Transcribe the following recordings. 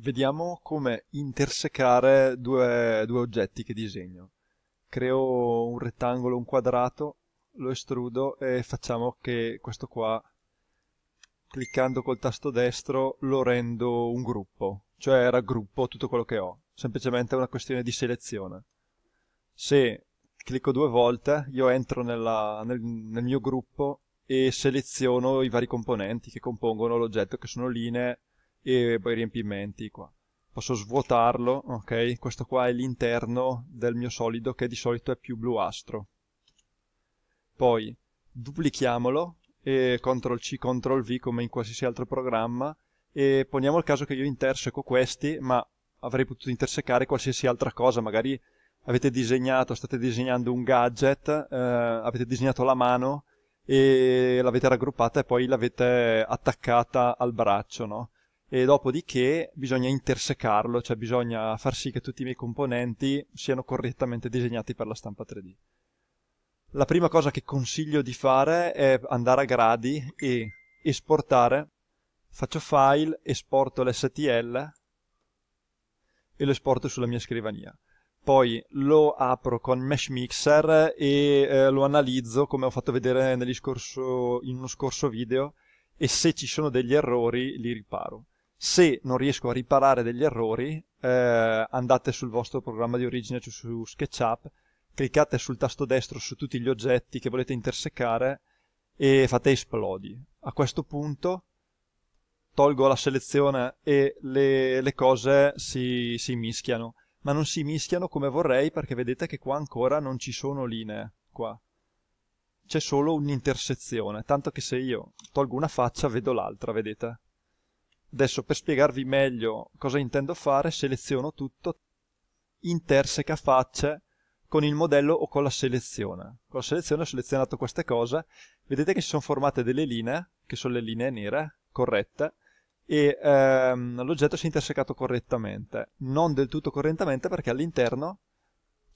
vediamo come intersecare due, due oggetti che disegno. Creo un rettangolo, un quadrato, lo estrudo e facciamo che questo qua, cliccando col tasto destro, lo rendo un gruppo, cioè raggruppo tutto quello che ho. Semplicemente è una questione di selezione. Se clicco due volte, io entro nella, nel, nel mio gruppo e seleziono i vari componenti che compongono l'oggetto, che sono linee, e poi riempimenti qua posso svuotarlo ok questo qua è l'interno del mio solido che di solito è più bluastro poi duplichiamolo e ctrl c ctrl v come in qualsiasi altro programma e poniamo il caso che io interseco questi ma avrei potuto intersecare qualsiasi altra cosa magari avete disegnato state disegnando un gadget eh, avete disegnato la mano e l'avete raggruppata e poi l'avete attaccata al braccio no? e dopodiché bisogna intersecarlo, cioè bisogna far sì che tutti i miei componenti siano correttamente disegnati per la stampa 3D. La prima cosa che consiglio di fare è andare a gradi e esportare, faccio file, esporto l'STL e lo esporto sulla mia scrivania. Poi lo apro con Mesh Mixer e eh, lo analizzo come ho fatto vedere scorso, in uno scorso video e se ci sono degli errori li riparo se non riesco a riparare degli errori, eh, andate sul vostro programma di origine, cioè su SketchUp, cliccate sul tasto destro su tutti gli oggetti che volete intersecare e fate esplodi. A questo punto tolgo la selezione e le, le cose si, si mischiano, ma non si mischiano come vorrei perché vedete che qua ancora non ci sono linee, qua c'è solo un'intersezione, tanto che se io tolgo una faccia vedo l'altra, vedete? Adesso per spiegarvi meglio cosa intendo fare seleziono tutto, interseca facce con il modello o con la selezione. Con la selezione ho selezionato queste cose, vedete che si sono formate delle linee, che sono le linee nere, corrette, e ehm, l'oggetto si è intersecato correttamente, non del tutto correttamente perché all'interno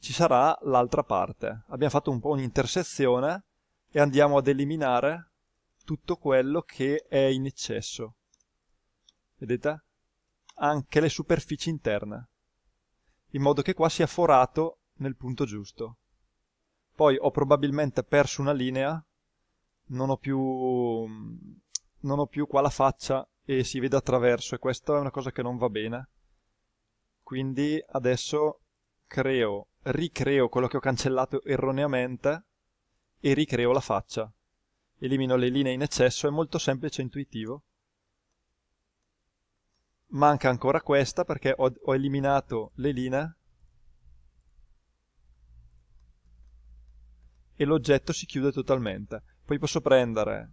ci sarà l'altra parte. Abbiamo fatto un po' un'intersezione e andiamo ad eliminare tutto quello che è in eccesso vedete anche le superfici interne in modo che qua sia forato nel punto giusto poi ho probabilmente perso una linea non ho più non ho più qua la faccia e si vede attraverso e questa è una cosa che non va bene quindi adesso creo ricreo quello che ho cancellato erroneamente e ricreo la faccia elimino le linee in eccesso è molto semplice e intuitivo manca ancora questa perché ho, ho eliminato l'elina e l'oggetto si chiude totalmente. Poi posso prendere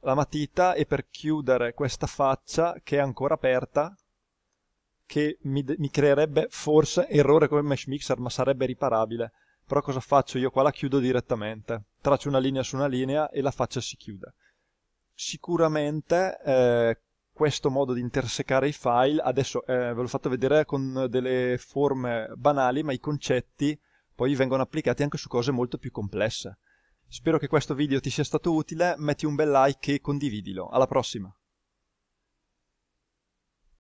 la matita e per chiudere questa faccia che è ancora aperta, che mi, mi creerebbe forse errore come mesh mixer, ma sarebbe riparabile. Però cosa faccio? Io qua la chiudo direttamente. Traccio una linea su una linea e la faccia si chiude. Sicuramente eh, questo modo di intersecare i file, adesso eh, ve l'ho fatto vedere con delle forme banali, ma i concetti poi vengono applicati anche su cose molto più complesse. Spero che questo video ti sia stato utile, metti un bel like e condividilo. Alla prossima!